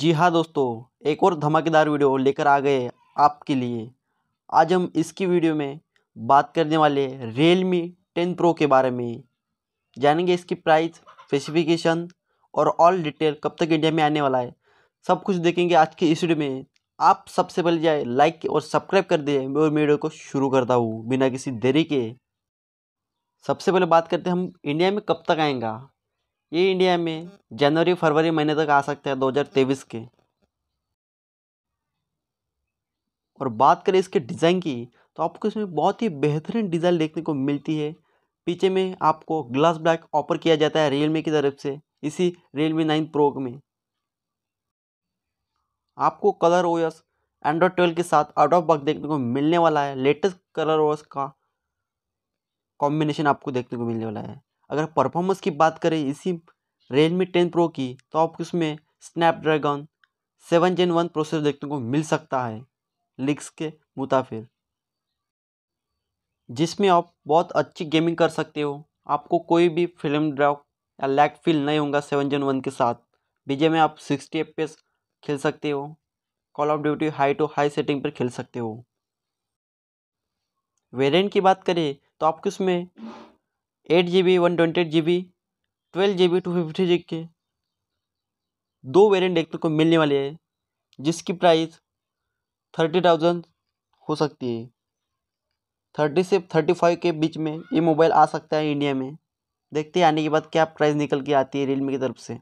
जी हाँ दोस्तों एक और धमाकेदार वीडियो लेकर आ गए आपके लिए आज हम इसकी वीडियो में बात करने वाले रियलमी टेन प्रो के बारे में जानेंगे इसकी प्राइस स्पेसिफिकेशन और ऑल डिटेल कब तक इंडिया में आने वाला है सब कुछ देखेंगे आज की इस वीडियो में आप सबसे पहले जाए लाइक और सब्सक्राइब कर दिए मैं और वीडियो को शुरू करता हूँ बिना किसी देरी के सबसे पहले बात करते हैं हम इंडिया में कब तक आएगा ये इंडिया में जनवरी फरवरी महीने तक आ सकता है तेईस के और बात करें इसके डिज़ाइन की तो आपको इसमें बहुत ही बेहतरीन डिज़ाइन देखने को मिलती है पीछे में आपको ग्लास ब्लैक ऑफर किया जाता है रियलमी की तरफ से इसी रियलमी नाइन प्रो में आपको कलर ओएस एंड्रॉयड ट्वेल्व के साथ आउट ऑफ बॉक्स देखने को मिलने वाला है लेटेस्ट कलर ओएस का कॉम्बिनेशन आपको देखने को मिलने वाला है अगर परफॉर्मेंस की बात करें इसी रियलमी टेन प्रो की तो आपको इसमें Snapdragon seven gen one processor देखने को मिल सकता है लिक्स के मुताफिर जिसमें आप बहुत अच्छी गेमिंग कर सकते हो आपको कोई भी फिल्म ड्रॉप या लैक फील नहीं होगा सेवन जेन वन के साथ बीजे में आप सिक्सटी एफ खेल सकते हो call of duty high to high setting पर खेल सकते हो वेरिएंट की बात करें तो आपको इसमें eight G B one twenty eight G B twelve G B two fifty G के दो वेरिएंट देखने को मिलने वाले हैं जिसकी प्राइस थर्टी थाउजेंड हो सकती है थर्टी से थर्टी फाइव के बीच में ये मोबाइल आ सकता है इंडिया में देखते हैं आने के बाद क्या प्राइस निकल के आती है रियलमी की तरफ से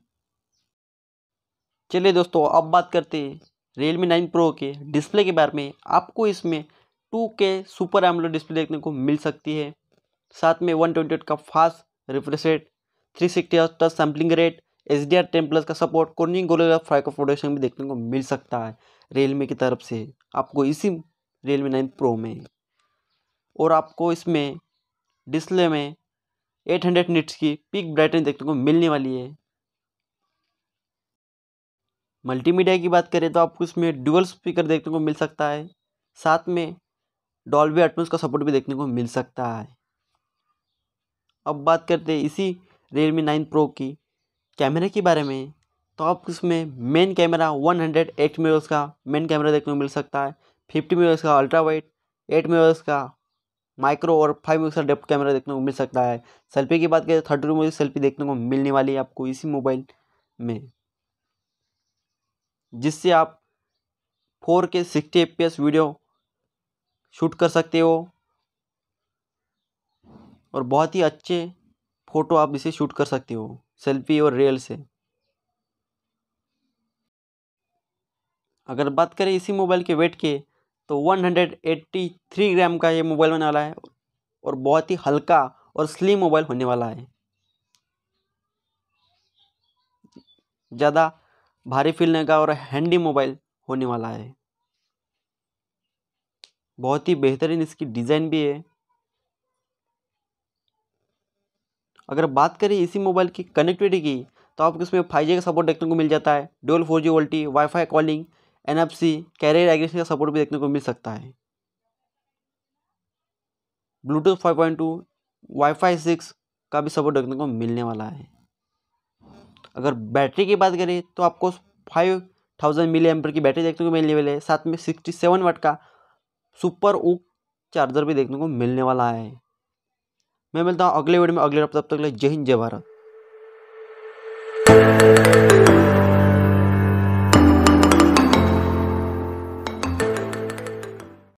चलिए दोस्तों अब बात करते हैं रियलमी नाइन प्रो के डिस्प्ले के बारे में आपको इसमें टू के सुपर एमलो डिस्प्ले देखने को मिल सकती है साथ में वन ट्वेंटी एट का fast refresh rate three sixty touch sampling rate H D R ten plus का सपोर्ट कॉर्निंग गोलेगा फाइव का प्रोडक्शन भी देखने को मिल सकता है रियलमी की तरफ से आपको इसी रियलमी नाइन प्रो में और आपको इसमें डिस्प्ले में एट हंड्रेड निट्स की पिक ब्राइटनेस देखने को मिलने वाली है मल्टीमीडिया की बात करें तो आपको इसमें डुअल स्पीकर देखने को मिल सकता है साथ में डॉल्बी एटमोस का सपोर्ट भी देखने को मिल सकता है अब बात करते हैं इसी रियलमी नाइन प्रो की कैमरे के बारे में तो आप इसमें मेन कैमरा 108 हंड्रेड का मेन कैमरा देखने को मिल सकता है 50 मेगापिक्स का अल्ट्रा वाइट 8 मेगापिक्स का माइक्रो और फाइव मेगापिक्सल डेप्थ कैमरा देखने को मिल सकता है सेल्फी की बात करें थर्टी टू मेगापिक्सल सेल्फी देखने को मिलने वाली है आपको इसी मोबाइल में जिससे आप फोर के सिक्सटी एफ वीडियो शूट कर सकते हो और बहुत ही अच्छे फ़ोटो आप इसे शूट कर सकते हो सेल्फी और रियल से अगर बात करें इसी मोबाइल के वेट के तो 183 ग्राम का ये मोबाइल होने वाला है और बहुत ही हल्का और स्लिम मोबाइल होने वाला है ज़्यादा भारी फील का और हैंडी मोबाइल होने वाला है बहुत ही बेहतरीन इसकी डिज़ाइन भी है अगर बात करें इसी मोबाइल की कनेक्टिविटी की तो आपको इसमें फाइव का सपोर्ट देखने को मिल जाता है dual four G VoLTE WiFi calling N F C carrier aggregation का सपोर्ट भी देखने को मिल सकता है Bluetooth five point two WiFi six का भी सपोर्ट देखने को मिलने वाला है अगर बैटरी की बात करें तो आपको फाइव थाउजेंड मिली एम्पर की बैटरी देखने को मिलने वाली है साथ में सिक्सटी सेवन वाट का सुपर ऊक चार्जर भी देखने को मिलने वाला है मैं मिलता हूँ अगले वीडियो में अगले तब तक जय हिंद जय भारत